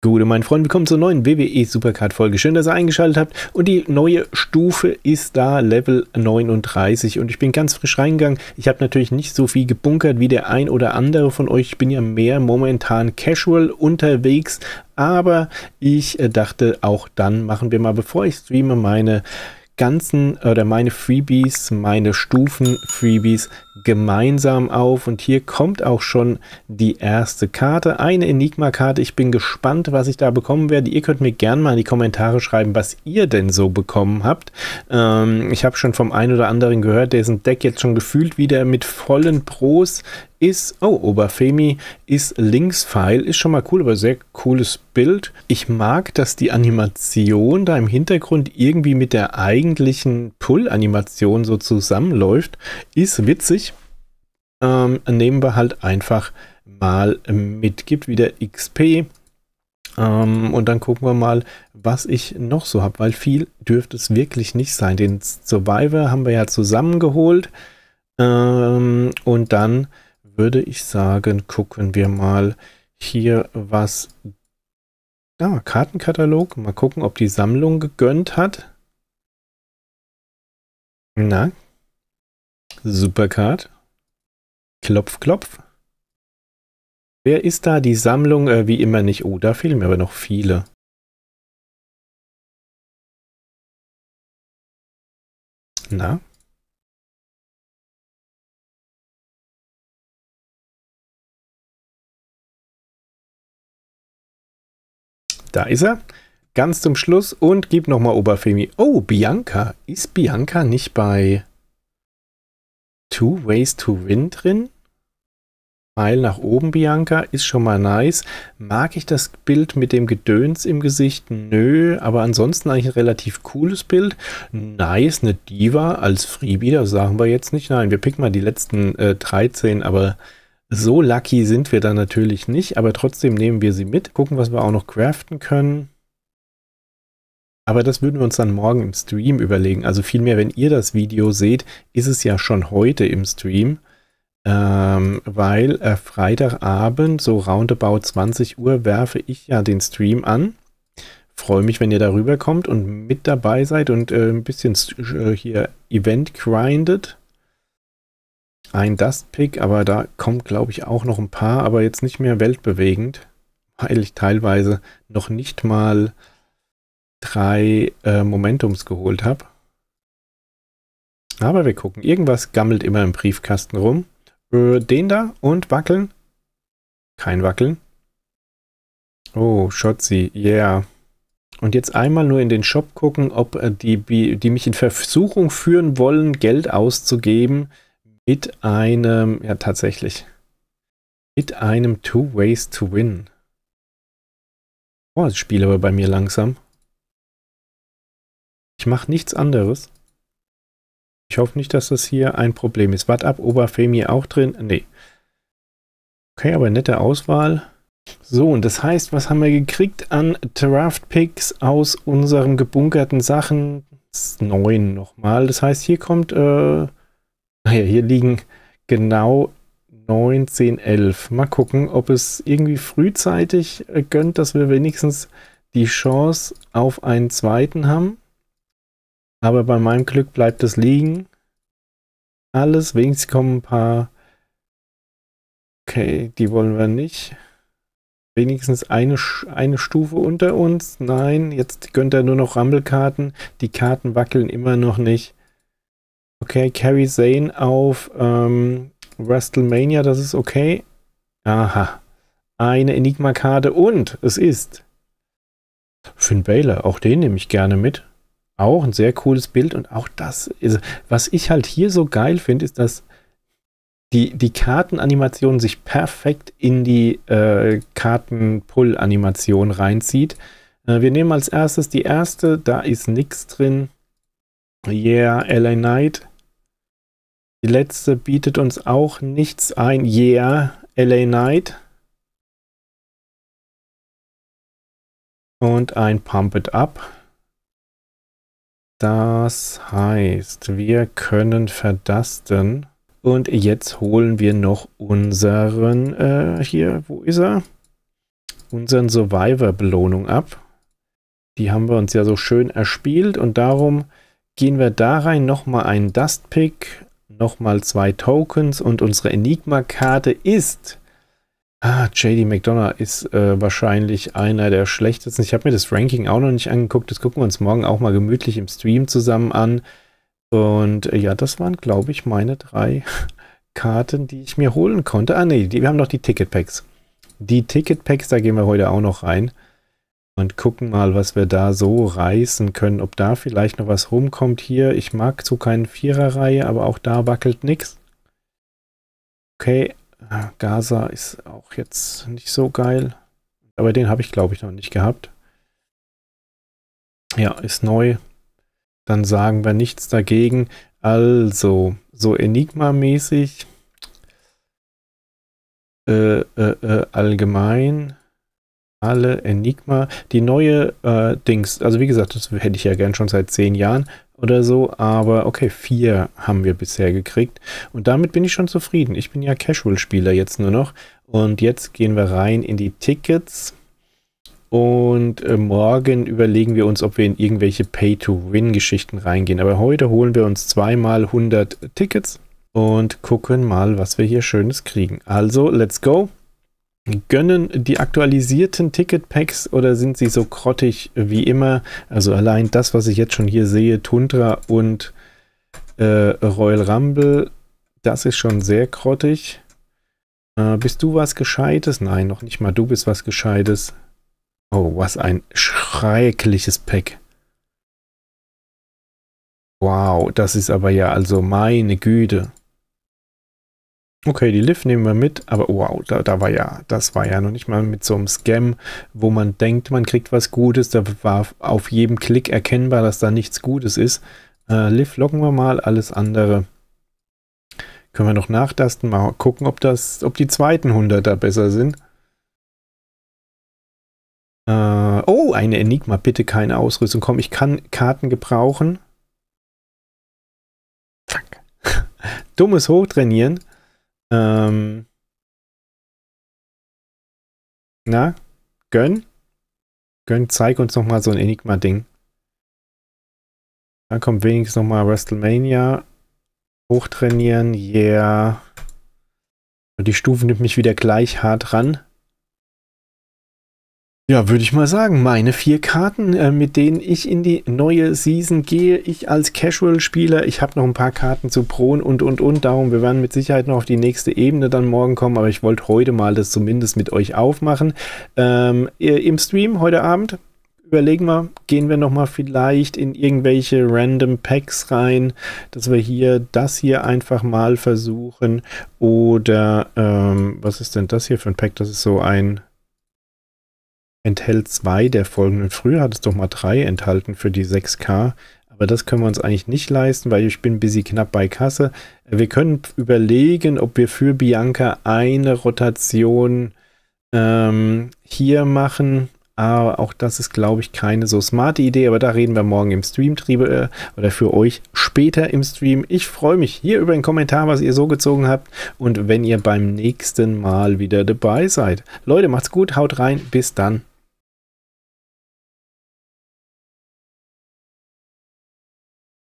Gute, meine Freunde, willkommen zur neuen WWE Supercard Folge. Schön, dass ihr eingeschaltet habt. Und die neue Stufe ist da, Level 39. Und ich bin ganz frisch reingegangen. Ich habe natürlich nicht so viel gebunkert wie der ein oder andere von euch. Ich bin ja mehr momentan casual unterwegs. Aber ich äh, dachte, auch dann machen wir mal, bevor ich streame, meine ganzen äh, oder meine Freebies, meine Stufen-Freebies gemeinsam auf. Und hier kommt auch schon die erste Karte, eine Enigma-Karte. Ich bin gespannt, was ich da bekommen werde. Ihr könnt mir gerne mal in die Kommentare schreiben, was ihr denn so bekommen habt. Ähm, ich habe schon vom einen oder anderen gehört, der ist ein Deck jetzt schon gefühlt wieder mit vollen Pros ist, oh, Oberfemi ist Linkspfeil, ist schon mal cool, aber sehr cooles Bild. Ich mag, dass die Animation da im Hintergrund irgendwie mit der eigentlichen Pull-Animation so zusammenläuft. Ist witzig. Ähm, nehmen wir halt einfach mal mit. Gibt wieder XP. Ähm, und dann gucken wir mal, was ich noch so habe, weil viel dürfte es wirklich nicht sein. Den Survivor haben wir ja zusammengeholt. Ähm, und dann würde ich sagen, gucken wir mal hier was. Ja, Kartenkatalog. Mal gucken, ob die Sammlung gegönnt hat. Na? Supercard. Klopf, klopf. Wer ist da? Die Sammlung, äh, wie immer nicht. Oh, da fehlen mir aber noch viele. Na? Da ist er. Ganz zum Schluss und gib nochmal Oberfemi. Oh, Bianca. Ist Bianca nicht bei Two Ways to Win drin? Pfeil nach oben, Bianca. Ist schon mal nice. Mag ich das Bild mit dem Gedöns im Gesicht? Nö, aber ansonsten eigentlich ein relativ cooles Bild. Nice, eine Diva als Freebie, das sagen wir jetzt nicht. Nein, wir picken mal die letzten äh, 13, aber so lucky sind wir da natürlich nicht, aber trotzdem nehmen wir sie mit, gucken, was wir auch noch craften können. Aber das würden wir uns dann morgen im Stream überlegen. Also vielmehr, wenn ihr das Video seht, ist es ja schon heute im Stream, ähm, weil äh, Freitagabend, so roundabout 20 Uhr, werfe ich ja den Stream an. Freue mich, wenn ihr darüber kommt und mit dabei seid und äh, ein bisschen äh, hier Event grindet. Ein Dust-Pick, aber da kommt, glaube ich, auch noch ein paar, aber jetzt nicht mehr weltbewegend, weil ich teilweise noch nicht mal drei äh, Momentums geholt habe. Aber wir gucken. Irgendwas gammelt immer im Briefkasten rum. Äh, den da und wackeln. Kein Wackeln. Oh, Schotzi, yeah. Und jetzt einmal nur in den Shop gucken, ob äh, die, die mich in Versuchung führen wollen, Geld auszugeben, mit einem, ja tatsächlich, mit einem Two Ways to Win. Oh, das Spiel aber bei mir langsam. Ich mache nichts anderes. Ich hoffe nicht, dass das hier ein Problem ist. Wart ab, Oberfemi auch drin? Nee. Okay, aber nette Auswahl. So, und das heißt, was haben wir gekriegt an Draft Picks aus unseren gebunkerten Sachen? Neun nochmal. Das heißt, hier kommt äh, naja, ah hier liegen genau 19, 11. Mal gucken, ob es irgendwie frühzeitig äh, gönnt, dass wir wenigstens die Chance auf einen zweiten haben. Aber bei meinem Glück bleibt es liegen. Alles, wenigstens kommen ein paar. Okay, die wollen wir nicht. Wenigstens eine, eine Stufe unter uns. Nein, jetzt gönnt er nur noch Rumble-Karten. Die Karten wackeln immer noch nicht. Okay, Carrie Zane auf ähm, WrestleMania, das ist okay. Aha. Eine Enigma-Karte und es ist Finn Baylor. Auch den nehme ich gerne mit. Auch ein sehr cooles Bild und auch das ist, was ich halt hier so geil finde, ist, dass die, die Kartenanimation sich perfekt in die äh, Karten-Pull-Animation reinzieht. Äh, wir nehmen als erstes die erste, da ist nichts drin. Yeah, LA Knight. Die letzte bietet uns auch nichts ein. Yeah, LA Knight. Und ein Pump It Up. Das heißt, wir können verdasten. Und jetzt holen wir noch unseren, äh, hier, wo ist er? Unseren Survivor-Belohnung ab. Die haben wir uns ja so schön erspielt und darum gehen wir da rein, nochmal einen Dustpick, nochmal zwei Tokens und unsere Enigma-Karte ist... Ah, JD McDonough ist äh, wahrscheinlich einer der schlechtesten. Ich habe mir das Ranking auch noch nicht angeguckt. Das gucken wir uns morgen auch mal gemütlich im Stream zusammen an. Und äh, ja, das waren, glaube ich, meine drei Karten, die ich mir holen konnte. Ah, nee, die, wir haben noch die Ticket Packs. Die Ticket Packs, da gehen wir heute auch noch rein und gucken mal, was wir da so reißen können. Ob da vielleicht noch was rumkommt hier. Ich mag zu keinen Viererreihe, aber auch da wackelt nichts. Okay, Gaza ist auch jetzt nicht so geil. Aber den habe ich, glaube ich, noch nicht gehabt. Ja, ist neu. Dann sagen wir nichts dagegen. Also, so Enigma-mäßig. Äh, äh, äh, allgemein alle Enigma, die neue äh, Dings, also wie gesagt, das hätte ich ja gern schon seit zehn Jahren oder so, aber okay, vier haben wir bisher gekriegt und damit bin ich schon zufrieden. Ich bin ja Casual-Spieler jetzt nur noch und jetzt gehen wir rein in die Tickets und äh, morgen überlegen wir uns, ob wir in irgendwelche Pay-to-Win-Geschichten reingehen, aber heute holen wir uns zweimal 100 Tickets und gucken mal, was wir hier Schönes kriegen. Also, let's go! Gönnen die aktualisierten Ticketpacks oder sind sie so grottig wie immer? Also allein das, was ich jetzt schon hier sehe, Tundra und äh, Royal Rumble, das ist schon sehr grottig. Äh, bist du was Gescheites? Nein, noch nicht mal. Du bist was Gescheites. Oh, was ein schreckliches Pack. Wow, das ist aber ja also meine Güte. Okay, die Liv nehmen wir mit, aber wow, da, da, war ja, das war ja noch nicht mal mit so einem Scam, wo man denkt, man kriegt was Gutes, da war auf jedem Klick erkennbar, dass da nichts Gutes ist. Äh, Liv locken wir mal, alles andere können wir noch nachtasten, mal gucken, ob das, ob die zweiten 100 da besser sind. Äh, oh, eine Enigma, bitte keine Ausrüstung, komm, ich kann Karten gebrauchen. Fuck. Dummes Hochtrainieren. Ähm, na, gönn? Gönn, zeig uns noch mal so ein Enigma-Ding. Dann kommt wenigstens noch mal WrestleMania. Hochtrainieren, yeah. Und die Stufe nimmt mich wieder gleich hart ran. Ja, würde ich mal sagen, meine vier Karten, äh, mit denen ich in die neue Season gehe. Ich als Casual-Spieler, ich habe noch ein paar Karten zu Pron und und und. Darum, wir werden mit Sicherheit noch auf die nächste Ebene dann morgen kommen, aber ich wollte heute mal das zumindest mit euch aufmachen. Ähm, Im Stream heute Abend überlegen wir, gehen wir nochmal vielleicht in irgendwelche random Packs rein, dass wir hier das hier einfach mal versuchen. Oder ähm, was ist denn das hier für ein Pack? Das ist so ein enthält zwei der folgenden. Früher hat es doch mal drei enthalten für die 6K. Aber das können wir uns eigentlich nicht leisten, weil ich bin ein knapp bei Kasse. Äh, wir können überlegen, ob wir für Bianca eine Rotation ähm, hier machen aber auch das ist, glaube ich, keine so smarte Idee, aber da reden wir morgen im Stream drüber äh, oder für euch später im Stream. Ich freue mich hier über einen Kommentar, was ihr so gezogen habt und wenn ihr beim nächsten Mal wieder dabei seid. Leute, macht's gut, haut rein, bis dann.